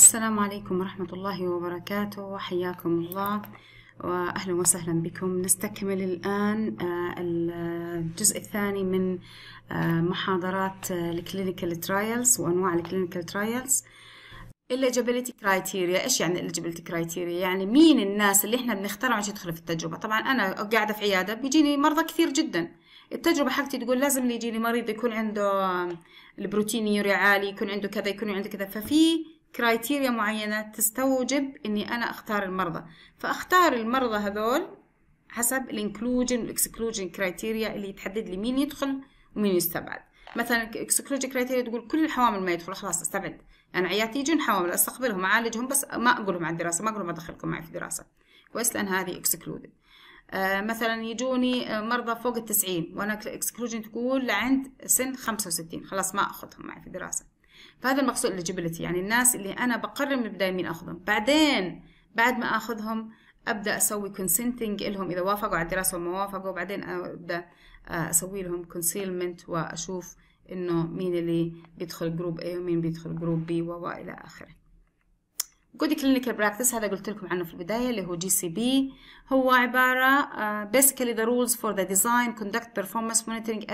السلام عليكم ورحمة الله وبركاته حياكم الله وأهلا وسهلا بكم نستكمل الآن آه، الجزء الثاني من آه، محاضرات الكلينيكال آه، ترايلز وأنواع الكلينيكال ترايلز eligibility criteria ايش يعني eligibility criteria يعني مين الناس اللي احنا بنختارهم عشان يدخلوا في التجربه طبعا انا قاعده في عياده بيجيني مرضى كثير جدا التجربه حقتي تقول لازم يجيني مريض يكون عنده البروتين يوري عالي يكون عنده كذا يكون عنده كذا ففي كرايتيريا معينة تستوجب إني أنا أختار المرضى فأختار المرضى هذول حسب الانكلوجن والاكسكلوجن كرايتيريا اللي يتحدد لي مين يدخل ومين يستبعد مثلا الإكسكلوجن كرايتيريا تقول كل الحوامل ما يدخل خلاص استبعد أنا يعني عياتي يجون حوامل استقبلهم أعالجهم بس ما أقول لهم عن الدراسة ما أقول لهم أدخلكم معي في الدراسة كويس لأن هذه اكسكلودد آه مثلا يجوني آه، مرضى فوق التسعين وأنا اكسكلوجن تقول لعند سن خمسة وستين خلاص ما أخذهم معي في الدراسة فهذا المقصود eligibility يعني الناس اللي أنا بقرر من البداية مين أخذهم بعدين بعد ما أخذهم أبدأ أسوي كونسنتنج لهم إذا وافقوا على الدراسة وما وافقوا بعدين أبدأ آه، أسوي لهم كونسيلمنت وأشوف إنه مين اللي بيدخل جروب اي ومين بيدخل جروب و وإلى آخره جودي كلينيكال براكتس هذا قلت لكم عنه في البداية اللي هو جي سي بي هو عبارة uh, basically the rules for the design, conduct performance monitoring,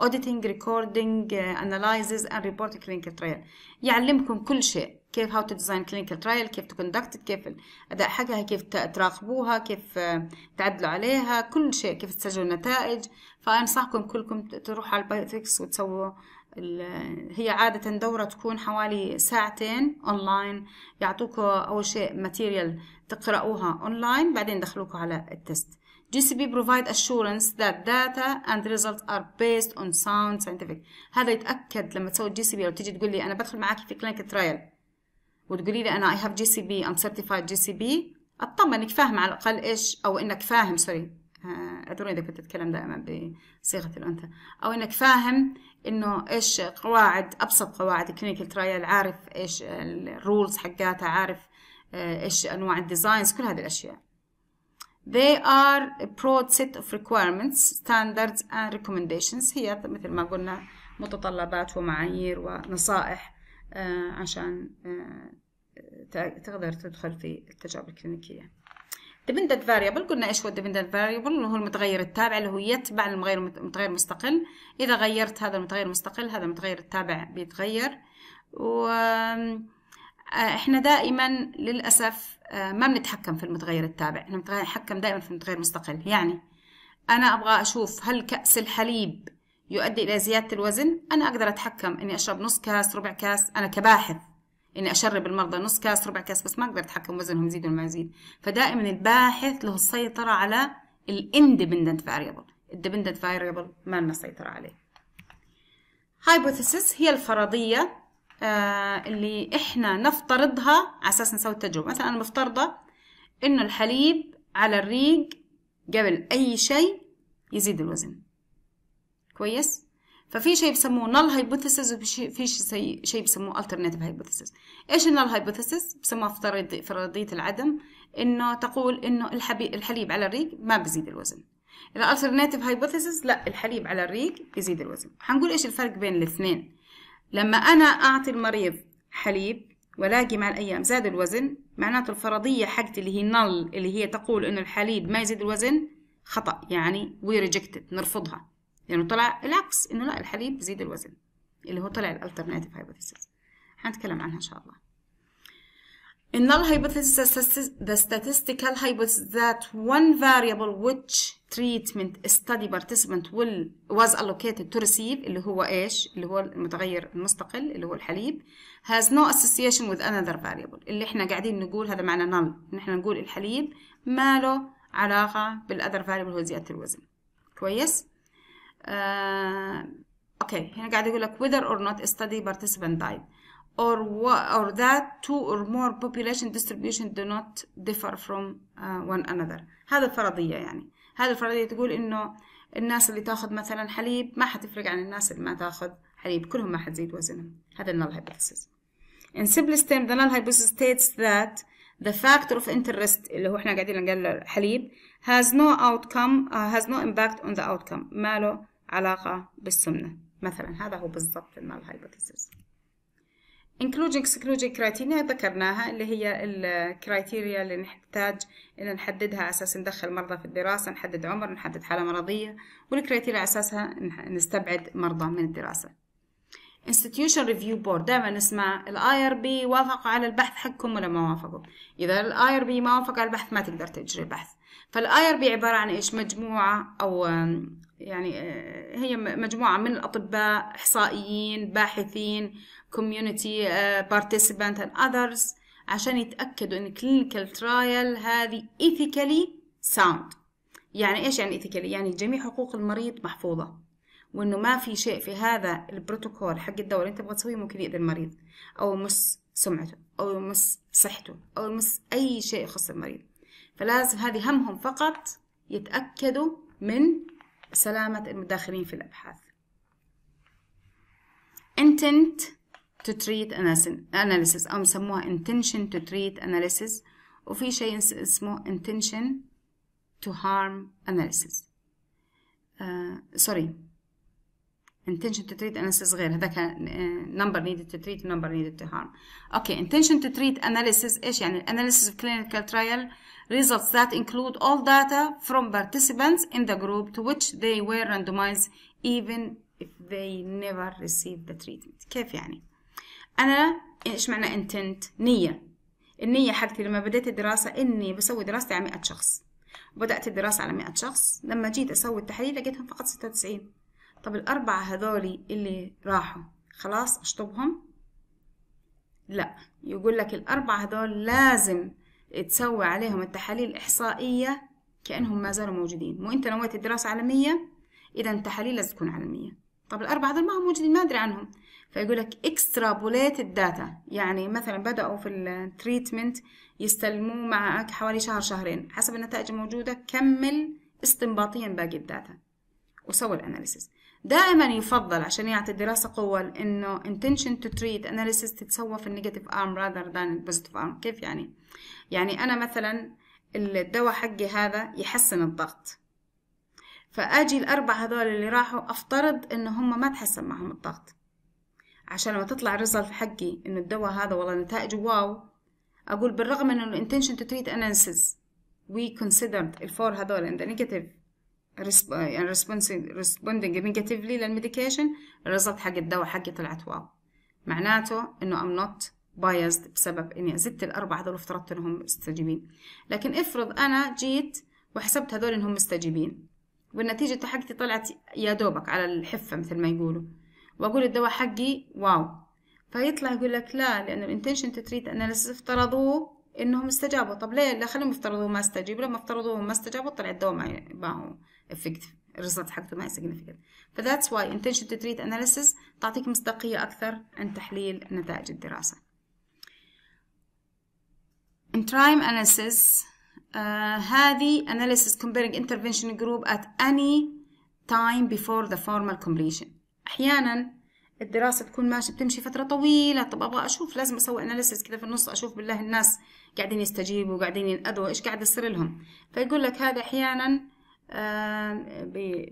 auditing, recording, uh, analysis and report clinical trial يعلمكم كل شيء كيف how to design clinical trial كيف to conduct it كيف الأداء حقها كيف تراقبوها كيف آه، تعدلوا عليها كل شيء كيف تسجلوا النتائج فأنصحكم كلكم تروحوا على البايوتكس وتسووا هي عادة دورة تكون حوالي ساعتين اونلاين يعطوك اول شيء ماتيريال تقرأوها اونلاين بعدين دخلوكوا على التست GCP provide assurance that data and results are based on sound scientific هذا يتأكد لما تسوي GCP أو تيجي تقول لي أنا بدخل معاك في clinical trial وتقولي لي أنا I have GCP I'm certified GCP أطمن إنك فاهم على الأقل إيش أو إنك فاهم سوري اعذروني اذا كنت اتكلم دائما بصيغه الانثى او انك فاهم انه ايش قواعد ابسط قواعد الكلينيكال ترايل عارف ايش الرولز حقاتها عارف ايش انواع الديزاينز كل هذه الاشياء They are a broad set of requirements, standards and recommendations هي مثل ما قلنا متطلبات ومعايير ونصائح آه، عشان آه، تقدر تدخل في التجارب الكلينيكية dependent variable قلنا ايش هو dependent variable اللي هو المتغير التابع اللي هو يتبع المتغير المتغير المستقل اذا غيرت هذا المتغير المستقل هذا المتغير التابع بيتغير و آه، احنا دائما للاسف آه، ما بنتحكم في المتغير التابع احنا بنتحكم دائما في المتغير المستقل يعني انا ابغى اشوف هل كاس الحليب يؤدي الى زياده الوزن انا اقدر اتحكم اني اشرب نص كاس ربع كاس انا كباحث اني اشرب المرضى نص كاس ربع كاس بس ما اقدر اتحكم وزنهم يزيد ولا ما يزيد فدائما الباحث له السيطره على الاندبندنت فاريبل الدبندنت فاريبل ما لنا سيطره عليه هايبوثيسيس هي الفرضيه آه، اللي احنا نفترضها على اساس نسوي التجربه مثلا انا مفترضه انه الحليب على الريق قبل اي شيء يزيد الوزن كويس ففي شيء بسموه نل هايبوثيسيس وفي شيء بسموه الترناتيف هايبوثيسيس ايش النال هايبوثيسيس بسموها فرضيه العدم انه تقول انه الحليب على الريق ما بزيد الوزن الالترناتيف هايبوثيسيس لا الحليب على الريق يزيد الوزن حنقول ايش الفرق بين الاثنين لما انا اعطي المريض حليب ولاقي مع الايام زاد الوزن معناته الفرضيه حقتي اللي هي نل اللي هي تقول انه الحليب ما يزيد الوزن خطا يعني وي ريجكتد نرفضها لانه يعني طلع العكس انه لا الحليب بيزيد الوزن اللي هو طلع الالترناتيف هايبوثيسيس هنتكلم عنها ان شاء الله ان null hypothesis, the statistical hypothesis that one variable which treatment study participant will was allocated to receive اللي هو ايش؟ اللي هو المتغير المستقل اللي هو الحليب has no association with another variable اللي احنا قاعدين نقول هذا معنى null ان احنا نقول الحليب ما له علاقة بالاذر variable هو زيادة الوزن كويس؟ اوكي هنا قاعد يقول لك whether or not a study participant died or or that two or more population distribution do not differ from uh, one another هذا الفرضية يعني هذا الفرضية تقول إنه الناس اللي تاخذ مثلا حليب ما حتفرق عن الناس اللي ما تاخذ حليب كلهم ما حتزيد وزنهم هذا النال هايبوثيسيس in simplest term the null hypothesis states that the factor of interest اللي هو احنا قاعدين نقول حليب has no outcome uh, has no impact on the outcome ما له علاقة بالسمنة مثلا هذا هو بالضبط المال هايبوثيسيس including excluding كرايتيريا ذكرناها اللي هي الكرايتيريا اللي نحتاج ان نحددها على اساس ندخل مرضى في الدراسه نحدد عمر نحدد حاله مرضيه والكرايتيريا على اساسها نستبعد مرضى من الدراسه institution review board دائما نسمع الاي ار بي وافق على البحث حقكم ولا ما وافقوا اذا الاي ار بي ما وافق على البحث ما تقدر تجري البحث فالاي ار بي عباره عن ايش مجموعه او يعني آه، هي مجموعة من الأطباء إحصائيين باحثين كوميونتي آه، participant اند اذرز عشان يتأكدوا إن كلينيكال ترايل هذه ايثيكالي ساوند يعني إيش يعني ايثيكالي يعني جميع حقوق المريض محفوظة وإنه ما في شيء في هذا البروتوكول حق الدواء اللي أنت تبغى تسويه ممكن يأذي المريض أو يمس سمعته أو يمس صحته أو يمس أي شيء يخص المريض فلازم هذه همهم فقط يتأكدوا من سلامة المتداخلين في الأبحاث intent to treat analysis أو نسموها intention to treat analysis وفي شيء اسمه intention to harm analysis سوري uh, intention to treat analysis غير هذاك number needed to treat number needed to harm اوكي okay. intention to treat analysis ايش يعني analysis of clinical trial uh, results that include all data from participants in the group to which they were randomized even if they never received the treatment كيف يعني انا ايش معنى intent نية النية حقتي لما بديت الدراسة اني بسوي دراستي على 100 شخص بدأت الدراسة على 100 شخص لما جيت اسوي التحليل لقيتهم فقط 96 طب الأربعة هذولي اللي راحوا خلاص أشطبهم لا يقول لك الأربعة هذول لازم تسوي عليهم التحاليل إحصائية كأنهم ما زالوا موجودين مو أنت نويت الدراسة عالمية إذا التحاليل لازم تكون عالمية طب الأربعة هذول ما هم موجودين ما أدري عنهم فيقول لك اكسترابوليت الداتا يعني مثلا بدأوا في التريتمنت يستلموه معك حوالي شهر شهرين حسب النتائج الموجودة كمل استنباطيا باقي الداتا وسوي الاناليسيس دائما يفضل عشان يعطي الدراسة قوة انه intention to treat analysis تتسوى في النيجاتيف arm rather than البوزيتيف arm كيف يعني؟ يعني انا مثلا الدواء حقي هذا يحسن الضغط فاجي الأربع هذول اللي راحوا افترض ان هم ما تحسن معهم الضغط عشان لما تطلع الريزلت حقي ان الدواء هذا والله نتائجه واو اقول بالرغم انه intention to treat analysis we considered الفور هذول ان ذا نيجاتيف يعني responding negatively للميديكيشن الريزلت حق الدواء حقي طلعت واو معناته انه I'm not biased بسبب اني زدت الاربعه هذول افترضت انهم مستجيبين لكن افرض انا جيت وحسبت هذول انهم مستجيبين والنتيجة حقتي طلعت يا دوبك على الحفة مثل ما يقولوا واقول الدواء حقي واو فيطلع يقول لك لا لانه الانتنشن تو تريت اناليسيس افترضوه انهم استجابوا طب ليه لا خليهم يفترضوا ما استجيبوا لما افترضوا ما استجابوا طلع الدواء ما هو effective الريزلت حقته ما significant فذاتس واي intention to treat analysis تعطيك مصداقية أكثر عند تحليل نتائج الدراسة ان ترايم analysis uh, هذه analysis comparing intervention group at any time before the formal completion أحيانا الدراسة تكون ماشية بتمشي فترة طويلة طب أبغى أشوف لازم أسوي أناليسيس كذا في النص أشوف بالله الناس قاعدين يستجيبوا قاعدين ينأذوا إيش قاعد يصير لهم فيقول لك هذا أحيانا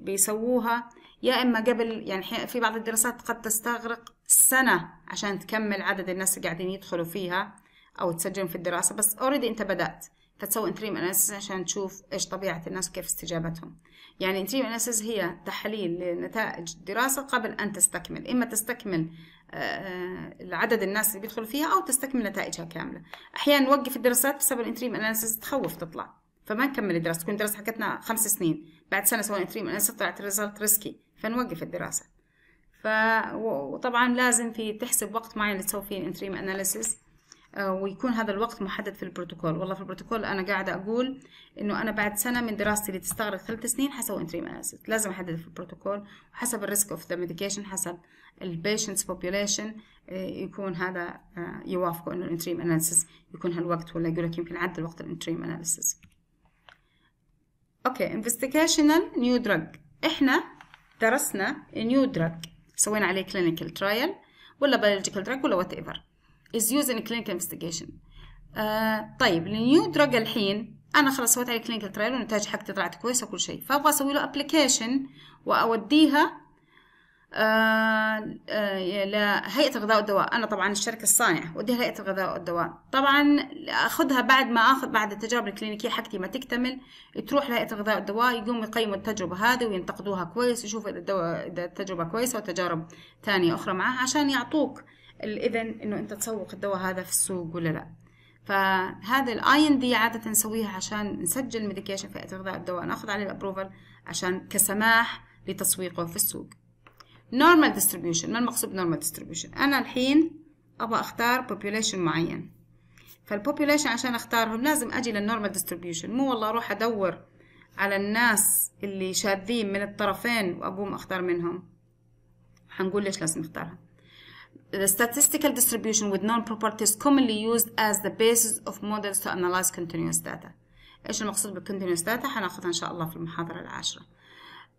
بيسووها يا اما قبل يعني في بعض الدراسات قد تستغرق سنه عشان تكمل عدد الناس اللي قاعدين يدخلوا فيها او تسجلوا في الدراسه بس اوريدي انت بدات فتسوي انتريم اناليسيس عشان تشوف ايش طبيعه الناس وكيف استجابتهم يعني انتريم اناليسيس هي تحليل لنتائج الدراسه قبل ان تستكمل اما تستكمل آه، آه، العدد الناس اللي بيدخلوا فيها او تستكمل نتائجها كامله احيانا نوقف الدراسات بسبب الانتريم اناليسيس تخوف تطلع فما نكمل الدراسه تكون الدراسه حقتنا خمس سنين بعد سنه سوينا تريم انا طلعت الريزلت ريسكي فنوقف الدراسه ف وطبعا لازم في تحسب وقت معين تسوي فيه الانتريم اناليسيس آه، ويكون هذا الوقت محدد في البروتوكول والله في البروتوكول انا قاعده اقول انه انا بعد سنه من دراستي اللي تستغرق ثلاث سنين حسوي انتريم اناليسيس لازم احدد في البروتوكول وحسب الريسك اوف ذا ميديكيشن حسب البيشنتس بوبيوليشن آه، يكون هذا آه، يوافقوا انه الانتريم اناليسيس يكون هالوقت ولا يقول لك يمكن عدل وقت الانتريم اناليسيس اوكي investigational نيو دراج احنا درسنا نيو دراج سوينا عليه clinical trial ولا biological drug ولا وات ايفر is used in clinical investigation آه، طيب النيو دراج الحين انا خلاص سويت عليه clinical trial والنتائج حقتي طلعت كويسه وكل شيء فابغى اسوي له application واوديها آه، آه، لهيئة الغذاء والدواء أنا طبعا الشركة الصانعة وديها هيئة الغذاء والدواء طبعا أخذها بعد ما أخذ بعد التجارب الكلينيكية حقتي ما تكتمل تروح لهيئة الغذاء والدواء يقوم يقيموا التجربة هذه وينتقدوها كويس يشوفوا إذا, الدواء إذا التجربة كويسة وتجارب ثانية أخرى معها عشان يعطوك الإذن إنه أنت تسوق الدواء هذا في السوق ولا لأ فهذا الاي ان دي عاده نسويها عشان نسجل ميديكيشن في هيئه الغذاء والدواء ناخذ عليه الابروفل عشان كسماح لتسويقه في السوق نورمال ديستريبيوشن ما المقصود بنورمال ديستريبيوشن انا الحين ابغى اختار population معين فالبوبوليشن عشان اختارهم لازم اجي للنورمال ديستريبيوشن مو والله اروح ادور على الناس اللي شاذين من الطرفين واقوم اختار منهم حنقول ليش لازم أختارها The statistical distribution with known properties commonly used as the basis of models to analyze continuous data. ايش المقصود بالcontinuous data؟ حناخذها ان شاء الله في المحاضرة العاشرة.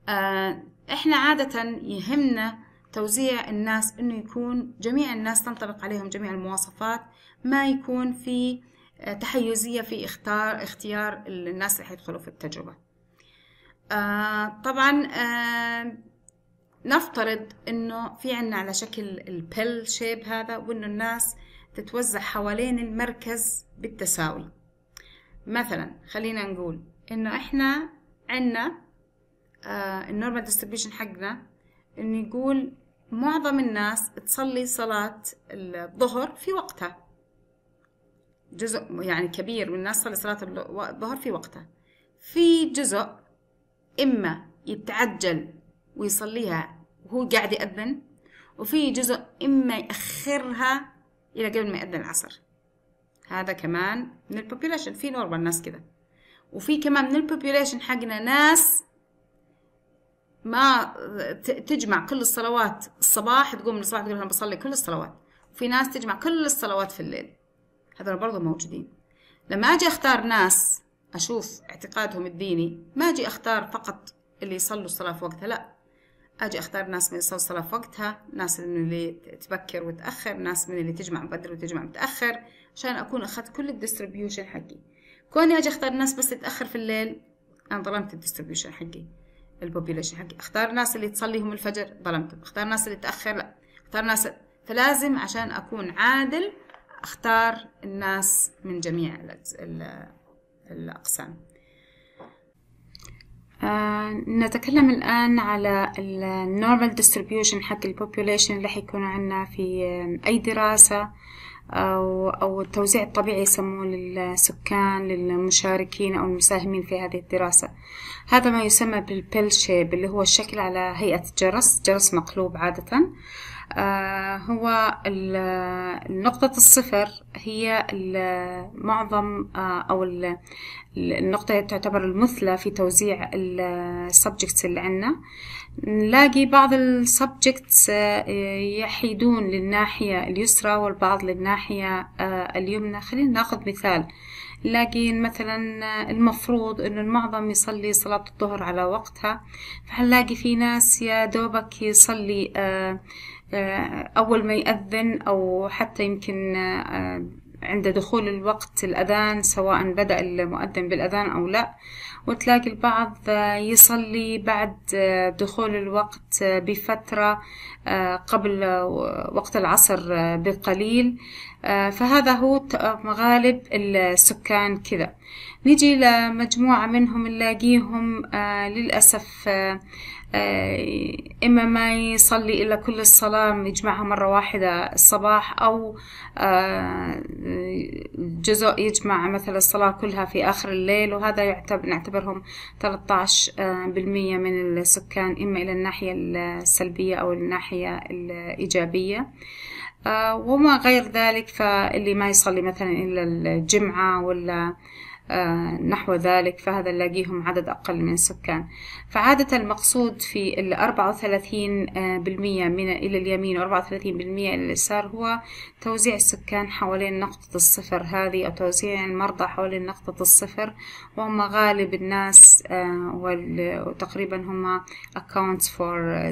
آه، احنا عادة يهمنا توزيع الناس انه يكون جميع الناس تنطبق عليهم جميع المواصفات ما يكون في آه، تحيزية في اختار اختيار الناس اللي حيدخلوا في التجربة آه، طبعا نفترض انه في عنا على شكل البل شيب هذا وانه الناس تتوزع حوالين المركز بالتساوي مثلا خلينا نقول انه احنا عنا آه، النورمال ديستريبيوشن حقنا انه يقول معظم الناس تصلي صلاة الظهر في وقتها جزء يعني كبير من الناس تصلي صلاة الظهر في وقتها في جزء إما يتعجل ويصليها وهو قاعد يأذن وفي جزء إما يأخرها إلى قبل ما يأذن العصر هذا كمان من البوبيوليشن في نورمال ناس كده وفي كمان من البوبيوليشن حقنا ناس ما تجمع كل الصلوات الصباح تقوم من الصباح تقول انا بصلي كل الصلوات وفي ناس تجمع كل الصلوات في الليل هذول برضو موجودين لما اجي اختار ناس اشوف اعتقادهم الديني ما اجي اختار فقط اللي يصلوا الصلاه في وقتها لا اجي اختار ناس من يصلوا الصلاه في وقتها ناس من اللي تبكر وتاخر ناس من اللي تجمع بدري وتجمع متاخر عشان اكون اخذت كل الديستريبيوشن حقي كوني اجي اختار ناس بس تتاخر في الليل انا ظلمت الديستريبيوشن حقي البوبيليشن حقي اختار الناس اللي تصليهم الفجر ظلمتهم اختار الناس اللي تاخر لا اختار الناس فلازم عشان اكون عادل اختار الناس من جميع الاقسام آه نتكلم الآن على النورمال ديستريبيوشن حق البوبوليشن اللي حيكون عندنا في أي دراسة أو, أو التوزيع الطبيعي يسموه للسكان للمشاركين أو المساهمين في هذه الدراسة هذا ما يسمى بالبيل شيب اللي هو الشكل على هيئة جرس جرس مقلوب عادة آه، هو نقطة الصفر هي معظم آه، أو النقطة تعتبر المثلى في توزيع السبجكتس اللي عندنا نلاقي بعض السبجكتس آه، يحيدون للناحية اليسرى والبعض للناحية اليمنى خلينا ناخذ مثال لكن مثلا المفروض انه المعظم يصلي صلاة الظهر على وقتها فهنلاقي في ناس يا دوبك يصلي آه آه، أول ما يأذن أو حتى يمكن آه، عند دخول الوقت الأذان سواء بدأ المؤذن بالأذان أو لا وتلاقي البعض آه، يصلي بعد دخول الوقت بفترة قبل وقت العصر بقليل فهذا هو غالب السكان كذا نجي لمجموعة منهم نلاقيهم للأسف آه، إما ما يصلي إلا كل الصلاة يجمعها مرة واحدة الصباح أو آه، جزء يجمع مثلا الصلاة كلها في آخر الليل وهذا يعتبر نعتبرهم 13% آه، من السكان إما إلى الناحية السلبية أو الناحية الإيجابية وما غير ذلك فاللي ما يصلي مثلا إلا الجمعة ولا آه، نحو ذلك فهذا نلاقيهم عدد أقل من السكان فعادة المقصود في ال 34% آه، من إلى اليمين و 34% إلى اليسار هو توزيع السكان حوالين نقطة الصفر هذه أو توزيع المرضى حوالين نقطة الصفر وهم غالب الناس آه، وتقريبا هم accounts for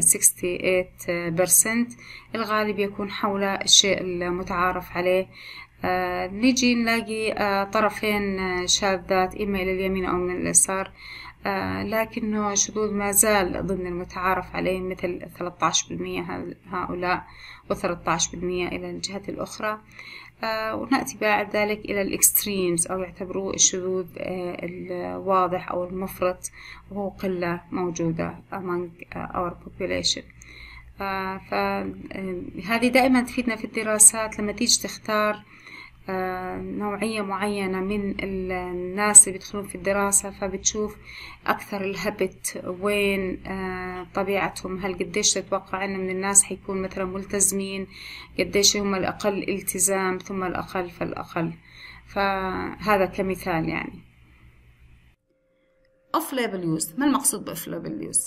68% الغالب يكون حول الشيء المتعارف عليه آه، نجي نيجي نلاقي آه، طرفين آه، شاذات إما إلى اليمين أو من اليسار لكنه شذوذ ما زال ضمن المتعارف عليه مثل 13% هؤلاء و13% إلى الجهة الأخرى ونأتي بعد ذلك إلى الإكستريمز أو يعتبروه الشذوذ الواضح أو المفرط وهو قلة موجودة among our population فهذه دائما تفيدنا في الدراسات لما تيجي تختار آه، نوعية معينة من الناس اللي بيدخلون في الدراسة فبتشوف أكثر الهبت وين آه، طبيعتهم هل قديش تتوقع أن من الناس حيكون مثلا ملتزمين قديش هم الأقل التزام ثم الأقل فالأقل فهذا كمثال يعني off label use ما المقصود ب label use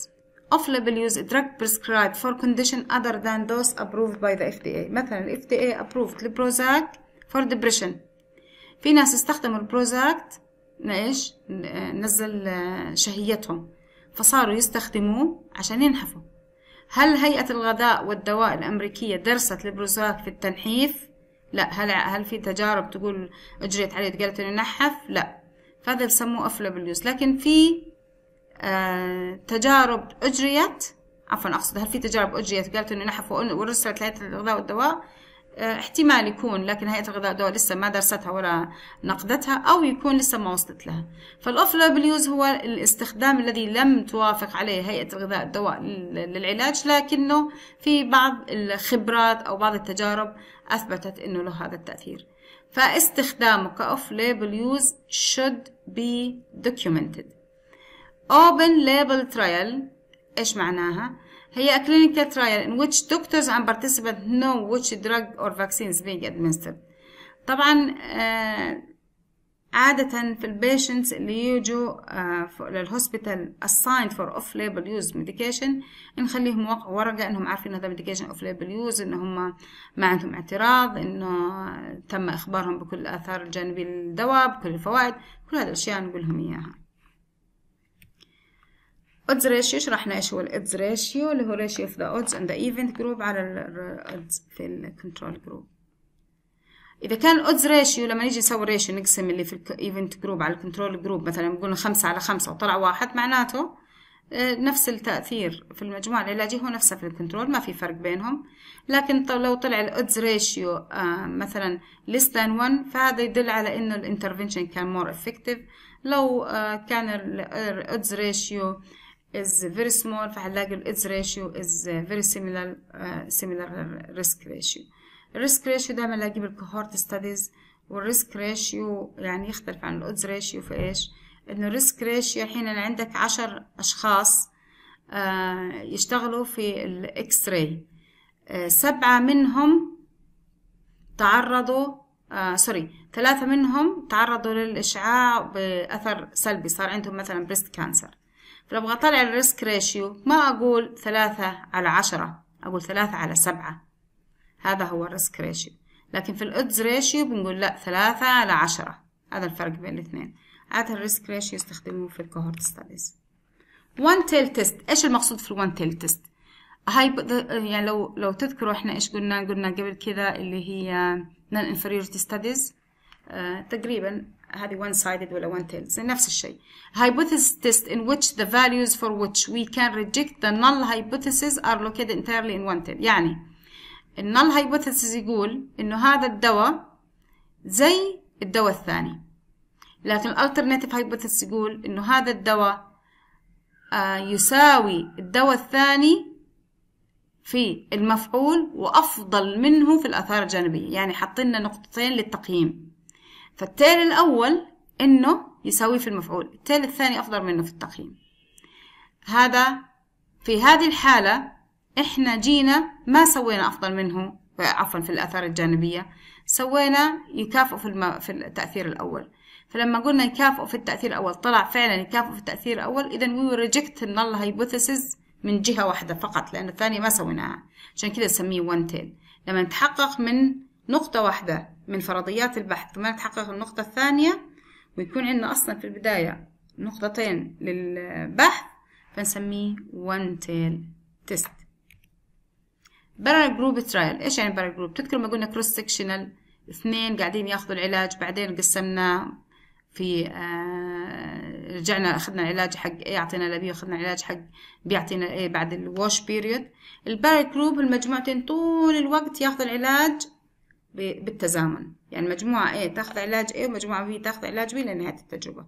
off label use drug prescribed for condition other than those approved by the FDA مثلا FDA approved لبروزاك for depression في ناس استخدموا البروزاكت لإيش نزل آه، شهيتهم فصاروا يستخدموه عشان ينحفوا هل هيئة الغذاء والدواء الأمريكية درست البروزاك في التنحيف؟ لا هل هل في تجارب تقول أجريت عليه قالت إنه نحف؟ لا فهذا بسموه أفلابليوز لكن في آه تجارب أجريت عفوا أقصد هل في تجارب أجريت قالت إنه نحف ورسلت لهيئة الغذاء والدواء؟ آه، احتمال يكون لكن هيئة الغذاء دول لسه ما درستها ولا نقدتها أو يكون لسه ما وصلت لها فالأوفلابل يوز هو الاستخدام الذي لم توافق عليه هيئة الغذاء الدواء للعلاج لكنه في بعض الخبرات أو بعض التجارب أثبتت أنه له هذا التأثير فاستخدامه كأوف ليبل يوز should be documented open label trial إيش معناها؟ هي a clinical trial in which doctors and participants know which drug or vaccine is being administered طبعا آه، عادة في البيشنتس اللي يجوا آه، للهوسبيتال assigned for off-label use medication نخليهم ورقة انهم عارفين هذا medication off-label use ان هم ما عندهم اعتراض انه تم اخبارهم بكل الاثار الجانبية للدواء بكل الفوائد كل هذه الاشياء نقول لهم اياها odds ratio شرحنا ايش هو الاودز ريشيو اللي هو ratio of the odds and the event group على الاودز في الكنترول جروب اذا كان الاودز ريشيو لما نيجي نسوي ريشيو نقسم اللي في الايفنت جروب على الكنترول جروب مثلا نقول خمسة على خمسة وطلع واحد معناته آه، نفس التأثير في المجموعة العلاجية هو نفسها في الكنترول ما في فرق بينهم لكن لو طلع الأودز آه، ريشيو مثلا less than 1 فهذا يدل على إنه الانترفنشن كان more effective لو آه، كان الأودز ريشيو is very small فهنلاقي ال odds ratio is very similar uh, similar risk ratio الريسك ريشيو دايما الاقيه بالكوهورت ستاديز والريسك ريشيو يعني يختلف عن الاودز ريشيو في ايش انه الريسك ريشيو الحين عندك عشر اشخاص آه يشتغلوا في الاكس راي آه سبعة منهم تعرضوا آه uh، سوري ثلاثة منهم تعرضوا للإشعاع بأثر سلبي صار عندهم مثلا بريست كانسر فلو أطلع الريسك ريشيو ما أقول ثلاثة على عشرة أقول ثلاثة على سبعة هذا هو الريسك ريشيو لكن في الأدز ريشيو بنقول لا ثلاثة على عشرة هذا الفرق بين الاثنين هذا الريسك ريشيو يستخدموه في الكوهورت ستاديز وان تيل تيست ايش المقصود في الوان تيل تيست هاي يعني لو لو تذكروا احنا ايش قلنا قلنا قبل كذا اللي هي نان انفيريورتي ستاديز تقريبا هذه one sided ولا one tailed نفس الشيء hypothesis test in which the values for which we can reject the null hypothesis are located entirely in one tail يعني النل hypothesis يقول انه هذا الدواء زي الدواء الثاني لكن alternative hypothesis يقول انه هذا الدواء آه يساوي الدواء الثاني في المفعول وأفضل منه في الآثار الجانبية يعني حطينا نقطتين للتقييم فالتيل الأول إنه يساويه في المفعول التيل الثاني أفضل منه في التقييم هذا في هذه الحالة إحنا جينا ما سوينا أفضل منه عفوا في الآثار الجانبية سوينا يكافئ في, الم... في التأثير الأول فلما قلنا يكافئ في التأثير الأول طلع فعلا يكافئ في التأثير الأول إذا we reject null hypothesis من جهة واحدة فقط لأن الثانية ما سويناها عشان كذا نسميه one tail لما نتحقق من نقطة واحدة من فرضيات البحث ثم تحقق النقطة الثانية ويكون عندنا أصلا في البداية نقطتين للبحث فنسميه one tail test parallel جروب ترايل إيش يعني parallel جروب تذكر ما قلنا كروس سكشنال اثنين قاعدين ياخذوا العلاج بعدين قسمناه في آه رجعنا اخذنا العلاج حق اعطينا لبي اخذنا العلاج حق بيعطينا ايه بعد الواش بيريود البارك جروب المجموعتين طول الوقت ياخذوا العلاج بالتزامن يعني مجموعة A تاخذ علاج A ومجموعة B تاخذ علاج B لنهاية التجربة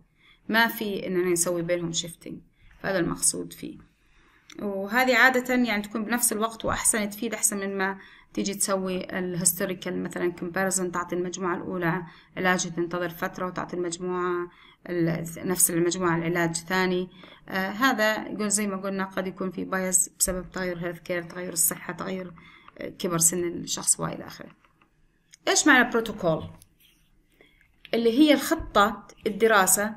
ما في إننا نسوي بينهم شيفتنج هذا المقصود فيه وهذه عادة يعني تكون بنفس الوقت وأحسن تفيد أحسن من ما تيجي تسوي الهستوريكال مثلا كومباريزن تعطي المجموعة الأولى علاج تنتظر فترة وتعطي المجموعة نفس المجموعة العلاج ثاني آه هذا يقول زي ما قلنا قد يكون في بايس بسبب تغير هيلث كير تغير الصحة تغير آه، كبر سن الشخص وإلى آخره إيش معنى بروتوكول؟ اللي هي الخطة الدراسة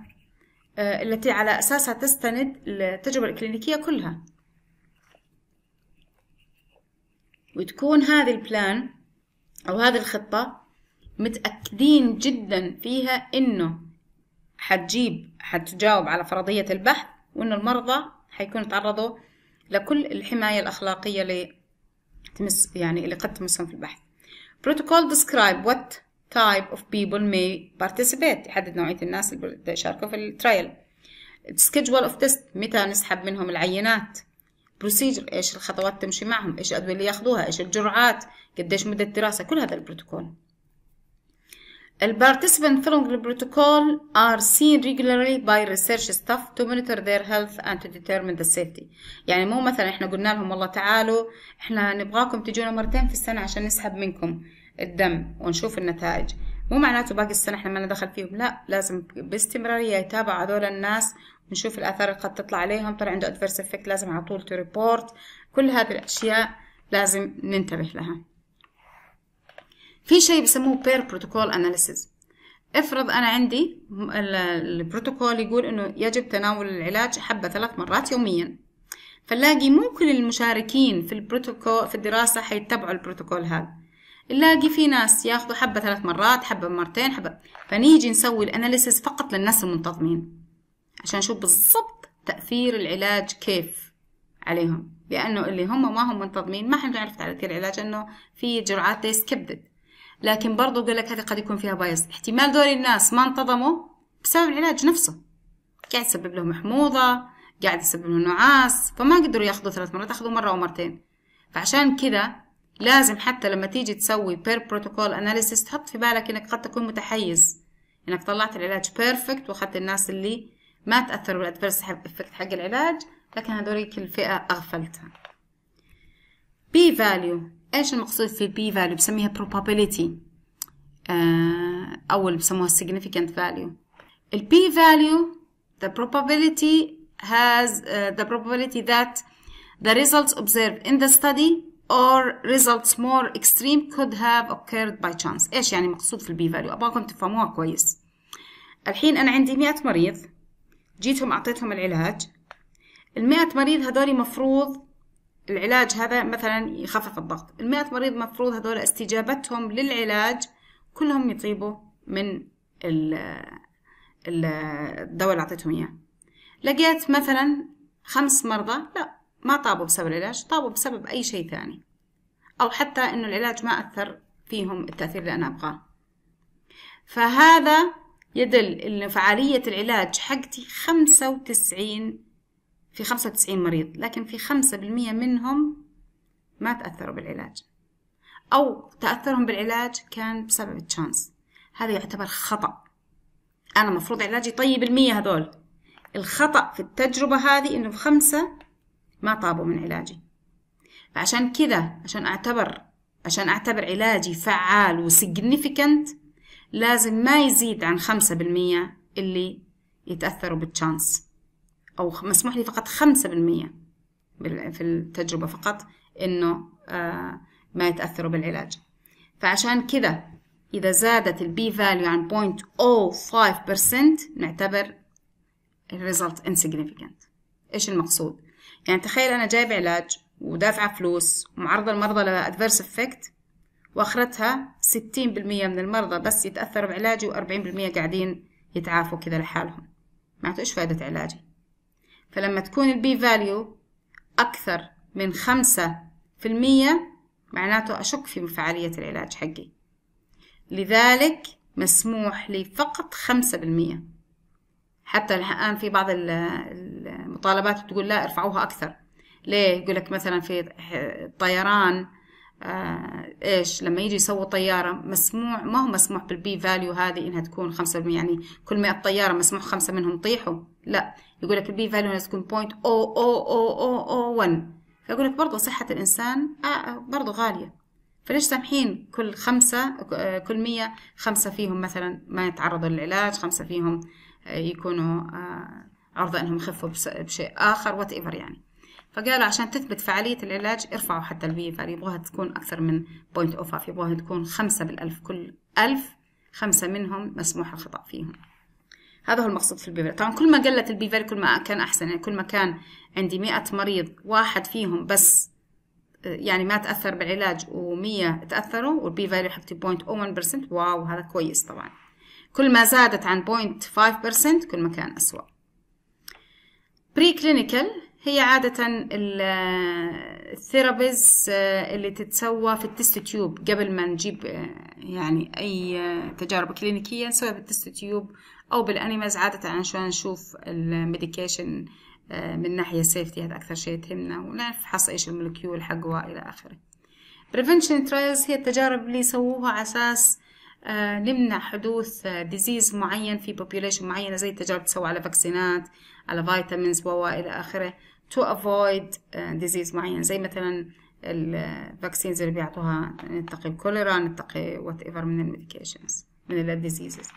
آه، التي على أساسها تستند التجربة الكلينيكية كلها وتكون هذه البلان أو هذه الخطة متأكدين جدا فيها إنه حتجيب حتجاوب على فرضية البحث وإنه المرضى حيكونوا تعرضوا لكل الحماية الأخلاقية اللي تمس يعني اللي قد تمسهم في البحث protocol describe what type of people may participate يحدد نوعية الناس اللي يشاركوا في الترايل schedule of test متى نسحب منهم العينات procedure ايش الخطوات تمشي معهم ايش الادويه اللي ياخذوها. ايش الجرعات قديش مده الدراسه كل هذا البروتوكول participants following the protocol are seen regularly by research staff to monitor their health and to determine the safety يعني مو مثلا احنا قلنا لهم والله تعالوا احنا نبغاكم تجونا مرتين في السنة عشان نسحب منكم الدم ونشوف النتائج مو معناته باقي السنة احنا ما لنا دخل فيهم لا لازم باستمرارية يتابع هذول الناس ونشوف الآثار اللي قد تطلع عليهم طلع عنده adverse effect لازم على طول report. كل هذه الأشياء لازم ننتبه لها في شيء بسموه بير بروتوكول اناليسيز افرض انا عندي البروتوكول يقول انه يجب تناول العلاج حبه ثلاث مرات يوميا فنلاقي مو كل المشاركين في البروتوكول في الدراسه حيتبعوا البروتوكول هذا نلاقي في ناس ياخذوا حبه ثلاث مرات حبه مرتين حبه فنيجي نسوي الاناليسيز فقط للناس المنتظمين عشان نشوف بالضبط تاثير العلاج كيف عليهم لانه اللي هم ما هم منتظمين ما حنعرف تاثير العلاج انه في جرعات they لكن برضه قال لك هذه قد يكون فيها بايظ احتمال دول الناس ما انتظموا بسبب العلاج نفسه قاعد يسبب لهم حموضة قاعد يسبب لهم نعاس فما قدروا ياخذوا ثلاث مرات اخذوا مرة ومرتين فعشان كذا لازم حتى لما تيجي تسوي بير بروتوكول اناليسيس تحط في بالك انك قد تكون متحيز انك طلعت العلاج بيرفكت واخذت الناس اللي ما تاثروا بالادفيرس افكت حق العلاج لكن هذوليك الفئه اغفلتها بي فاليو ايش المقصود في البي فاليو بسميها probability آه او اللي بسموها significant value البي فاليو the probability has uh, the probability that the results observed in the study or results more extreme could have occurred by chance ايش يعني مقصود في البي فاليو ابغاكم تفهموها كويس الحين انا عندي 100 مريض جيتهم اعطيتهم العلاج ال 100 مريض هذول مفروض العلاج هذا مثلا يخفف الضغط المئة مريض مفروض هذول استجابتهم للعلاج كلهم يطيبوا من الدواء اللي أعطيتهم إياه لقيت مثلا خمس مرضى لا ما طابوا بسبب العلاج طابوا بسبب أي شيء ثاني أو حتى إنه العلاج ما أثر فيهم التأثير اللي أنا أبغاه فهذا يدل إن فعالية العلاج حقتي خمسة وتسعين في 95 مريض لكن في 5% منهم ما تأثروا بالعلاج أو تأثرهم بالعلاج كان بسبب التشانس هذا يعتبر خطأ أنا مفروض علاجي طيب المية هذول الخطأ في التجربة هذه إنه في خمسة ما طابوا من علاجي فعشان كذا عشان أعتبر عشان أعتبر علاجي فعال وسيجنيفيكنت لازم ما يزيد عن خمسة بالمية اللي يتأثروا بالتشانس أو مسموح لي فقط 5% في التجربة فقط إنه آه، ما يتأثروا بالعلاج فعشان كذا إذا زادت البي فاليو عن 0.05% نعتبر الريزلت insignificant إيش المقصود؟ يعني تخيل أنا جايب علاج ودافعة فلوس ومعرضة المرضى لأدفيرس افكت واخرتها 60% من المرضى بس يتأثروا بعلاجي و40% قاعدين يتعافوا كذا لحالهم معناته ايش فائدة علاجي فلما تكون البي فاليو أكثر من خمسة في المية معناته أشك في فعالية العلاج حقي لذلك مسموح لي فقط خمسة بالمية حتى الآن في بعض المطالبات تقول لا ارفعوها أكثر ليه؟ يقول لك مثلا في الطيران آه، ايش لما يجي يسووا طياره مسموع ما هو مسموح بالبي فاليو هذه انها تكون 5% يعني كل 100 طياره مسموح خمسه منهم طيحوا لا يقول لك البي فاليو تكون بوينت او او او او او 1 فيقول لك برضه صحه الانسان آه, آه، برضه غاليه فليش سامحين كل خمسة آه، كل مية خمسة فيهم مثلا ما يتعرضوا للعلاج خمسة فيهم يكونوا عرضة انهم يخفوا بشيء اخر وات ايفر يعني فقالوا عشان تثبت فعالية العلاج ارفعوا حتى البي فاليو يبغوها تكون أكثر من بوينت 0.05 يبغوها تكون خمسة بالألف كل ألف خمسة منهم مسموح الخطأ فيهم هذا هو المقصود في البي فاليو طبعا كل ما قلت البي فاليو كل ما كان أحسن يعني كل ما كان عندي مئة مريض واحد فيهم بس يعني ما تأثر بالعلاج ومية تأثروا تأثروا والبي فاليو حقتي بيرسنت واو هذا كويس طبعا كل ما زادت عن بوينت فايف بيرسنت كل ما كان أسوأ بري كلينيكال هي عادة الثيرابيز آه، اللي تتسوى في التست تيوب قبل ما نجيب آه، يعني أي آه، تجارب كلينيكية نسويها بالتست تيوب أو بالأنيمز عادة عشان نشوف الميديكيشن من ناحية سيفتي هذا أكثر شيء تهمنا ونفحص إيش المولكيول حقه وإلى آخره بريفنشن ترايلز هي التجارب اللي يسووها على أساس نمنع حدوث ديزيز معين في بوبيوليشن معينة زي التجارب تسوى على فاكسينات على فيتامينز وإلى آخره to avoid uh, disease معين زي مثلا الفاكسينز uh, اللي بيعطوها نتقي الكوليرا نتقي وات ايفر من الميديكيشنز من الديزيزز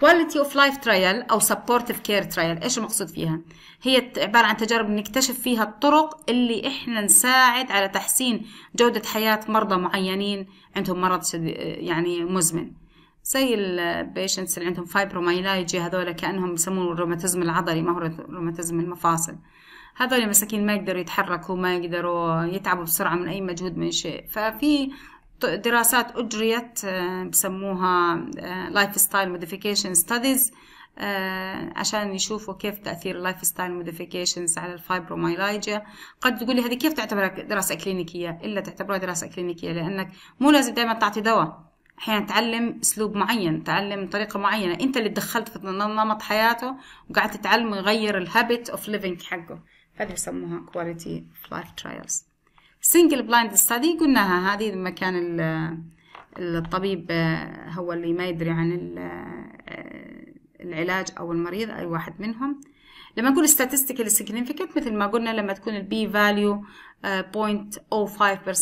quality of life trial او supportive care trial ايش المقصود فيها هي عباره عن تجارب نكتشف فيها الطرق اللي احنا نساعد على تحسين جوده حياه مرضى معينين عندهم مرض uh, يعني مزمن زي البيشنتس اللي عندهم فايبرومايلايجي هذول كانهم يسمون الروماتيزم العضلي ما هو الروماتيزم المفاصل هذول مساكين ما يقدروا يتحركوا ما يقدروا يتعبوا بسرعة من أي مجهود من شيء ففي دراسات أجريت آه، بسموها لايف ستايل موديفيكيشن ستاديز عشان يشوفوا كيف تأثير اللايف ستايل موديفيكيشنز على الفايبروميلايجيا قد تقولي هذه كيف تعتبرها دراسة كلينيكية إلا تعتبرها دراسة كلينيكية لأنك مو لازم دائما تعطي دواء احيانا تعلم اسلوب معين تعلم طريقه معينه انت اللي تدخلت في نمط حياته وقعدت تعلمه يغير الهابت اوف ليفينج حقه هذه يسموها كواليتي اوف لايف ترايلز سنجل بلايند ستدي قلناها هذه لما كان الطبيب آه، هو اللي ما يدري عن آه، العلاج او المريض اي واحد منهم لما نقول statistical significant مثل ما قلنا لما تكون البي فاليو 0.05%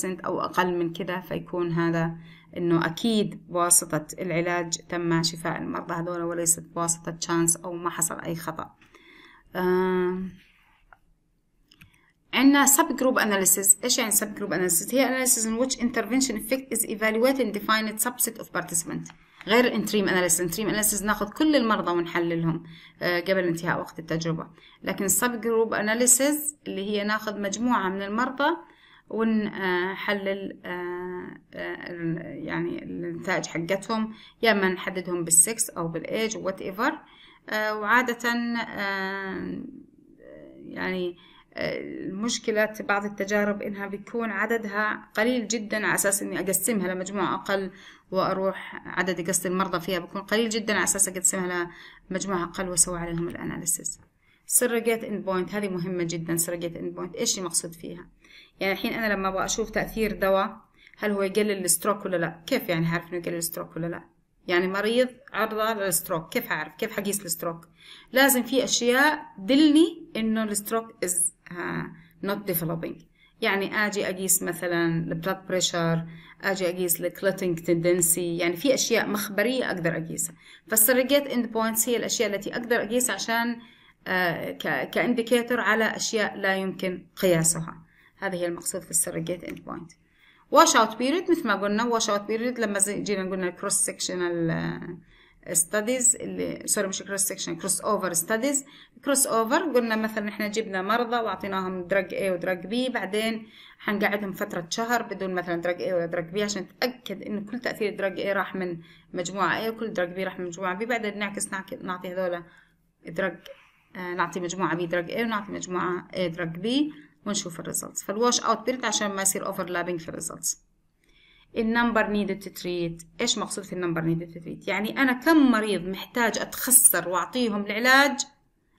او اقل من كذا فيكون هذا انه اكيد بواسطة العلاج تم شفاء المرضى هذول وليست بواسطة chance او ما حصل اي خطأ آه عندنا سب جروب analysis ايش يعني سب جروب analysis هي analysis in which intervention effect is evaluated defined subset of بارتيسيبنت غير انتريم اناليسيس انتريم اناليسيس ناخذ كل المرضى ونحللهم آه، قبل انتهاء وقت التجربه لكن سب جروب اناليسيس اللي هي ناخذ مجموعه من المرضى ونحلل آه، آه، يعني النتائج حقتهم يا اما نحددهم بالسكس او بالايج وات ايفر وعاده يعني مشكلة بعض التجارب إنها بيكون عددها قليل جدا على أساس إني أقسمها لمجموعة أقل وأروح عدد قصد المرضى فيها بيكون قليل جدا على أساس أقسمها لمجموعة أقل وأسوي عليهم الأناليسيس سرجيت اند بوينت هذه مهمة جدا سرجيت اند بوينت إيش المقصود فيها يعني الحين أنا لما أبغى أشوف تأثير دواء هل هو يقلل الستروك ولا لا كيف يعني هعرف إنه يقلل الستروك ولا لا يعني مريض عرضة للستروك كيف هعرف كيف حقيس الستروك لازم في أشياء دلني إنه الستروك از not developing يعني اجي اقيس مثلا البلاد بريشر اجي اقيس الكلوتنج تندنسي يعني في اشياء مخبريه اقدر اقيسها فالسرجيت اند بوينتس هي الاشياء التي اقدر اقيسها عشان آه، كانديكيتور على اشياء لا يمكن قياسها هذا هي المقصود في السرجيت اند بوينت واش اوت بيريد مثل ما قلنا واش اوت بيريد لما جينا قلنا الكروس آه، سكشنال ستاديز اللي سوري مش كروس سكشن كروس اوفر ستاديز كروس اوفر قلنا مثلا احنا جبنا مرضى واعطيناهم دراج اي ودراج بي بعدين حنقعدهم فترة شهر بدون مثلا دراج اي ولا دراج بي عشان نتأكد انه كل تأثير دراج اي راح من مجموعة اي وكل دراج بي راح من مجموعة بي بعدين نعكس نعطي هذول دراج آه، نعطي مجموعة بي دراج اي ونعطي مجموعة اي دراج بي ونشوف الريزلتس فالواش اوت بيرد عشان ما يصير اوفرلابنج في الريزلتس النمبر نيد تو تريت ايش مقصود في النمبر نيد تو تريت يعني انا كم مريض محتاج اتخسر واعطيهم العلاج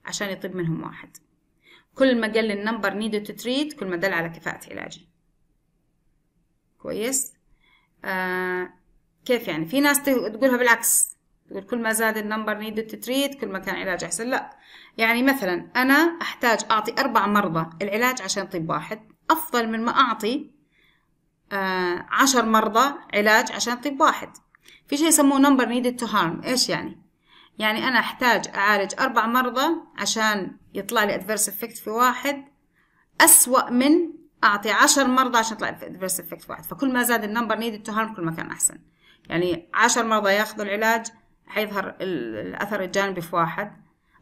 عشان يطيب منهم واحد كل ما قل النمبر نيد تو تريت كل ما دل على كفاءة علاجي كويس آه كيف يعني في ناس تقولها بالعكس تقول كل ما زاد النمبر نيد تو تريت كل ما كان علاج احسن لا يعني مثلا انا احتاج اعطي اربع مرضى العلاج عشان طيب واحد افضل من ما اعطي آه، عشر مرضى علاج عشان طب واحد في شيء يسموه number needed to harm إيش يعني؟ يعني أنا أحتاج أعالج أربع مرضى عشان يطلع لي ادفيرس افكت في واحد أسوأ من أعطي عشر مرضى عشان يطلع ادفيرس افكت في واحد فكل ما زاد النمبر needed to harm كل ما كان أحسن يعني عشر مرضى ياخذوا العلاج حيظهر الأثر الجانبي في واحد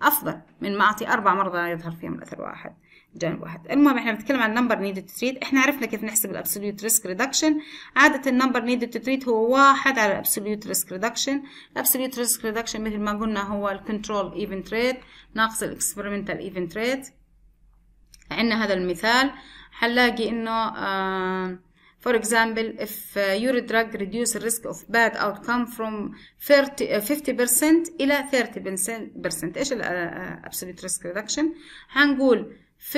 أفضل من ما أعطي أربع مرضى يظهر فيهم الأثر واحد جانب واحد المهم احنا بنتكلم عن نمبر نيد تو treat احنا عرفنا كيف نحسب الابسوليوت ريسك ريدكشن عادة النمبر needed to treat هو واحد على الابسوليوت ريسك ريدكشن الابسوليوت ريسك ريدكشن مثل ما قلنا هو الكنترول ايفنت ريت ناقص الاكسبيرمنتال ايفنت ريت عندنا هذا المثال حنلاقي انه آه For example, if uh, your drug reduce risk of bad outcome from 50% إلى 30% إيش الـ آه، آه، absolute risk reduction؟ هنقول 50%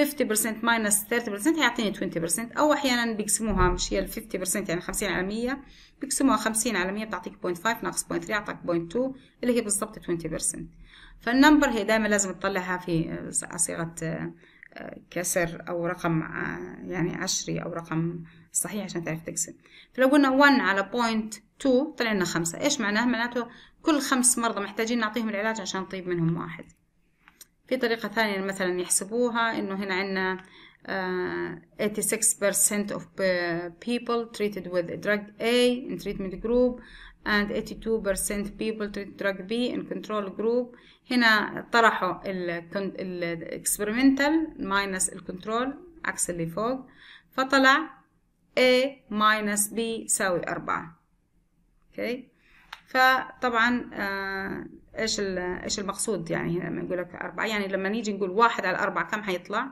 minus 30% هيعطيني 20% أو أحيانا بيقسموها مش هي الـ 50% يعني 50 على 100 بيقسموها 50 على 100 بتعطيك 0.5 ناقص 0.3 يعطيك 0.2 اللي هي بالضبط 20% فالنمبر هي دايما لازم تطلعها في آه، صيغة كسر أو رقم آه، يعني عشري أو رقم صحيح عشان تعرف تقسم فلو قلنا 1 على بوينت 2 طلع لنا 5 إيش معناه؟ معناته كل خمس مرضى محتاجين نعطيهم العلاج عشان نطيب منهم واحد في طريقة ثانية مثلا يحسبوها إنه هنا عندنا uh, آه، 86% of people treated with drug A in treatment group and 82% people treat drug B in control group هنا طرحوا ال experimental minus الكنترول عكس اللي فوق فطلع A minus B يساوي 4 اوكي okay. فطبعا آه ايش ايش المقصود يعني هنا لما يقول لك 4 يعني لما نيجي نقول 1 على 4 كم حيطلع؟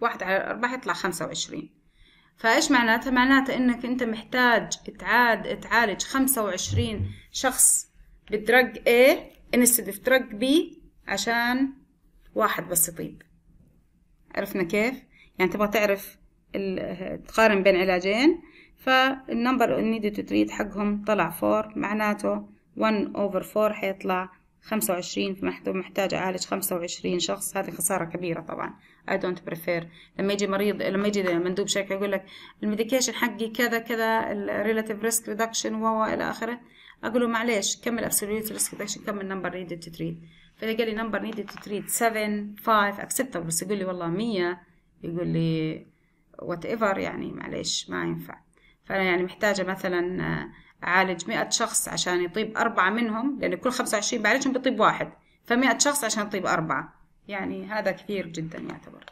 1 على 4 حيطلع 25 فايش معناتها معناتها انك انت محتاج تعاد تعالج 25 شخص بدرج A انستد اوف درج B عشان واحد بس يطيب عرفنا كيف يعني تبغى تعرف تقارن بين علاجين فالنمبر needed to treat حقهم طلع 4 معناته 1 over 4 حيطلع 25 فمحتاج أعالج 25 شخص هذه خسارة كبيرة طبعا اي دونت بريفير لما يجي مريض لما يجي مندوب شركة يقول لك الميديكيشن حقي كذا كذا الريلاتيف ريسك ريدكشن و الى اخره اقول له معليش كم الابسوليوت ريسك ريدكشن كم النمبر نيدد تو تريت فاذا قال لي نمبر نيدد تو تريت 7 5 اكسبتبل بس يقول لي والله 100 يقول لي وات ايفر يعني معليش ما ينفع فانا يعني محتاجه مثلا آه، اعالج 100 شخص عشان يطيب اربعه منهم لان كل 25 بعالجهم بيطيب واحد ف100 شخص عشان يطيب اربعه يعني هذا كثير جدا يعتبر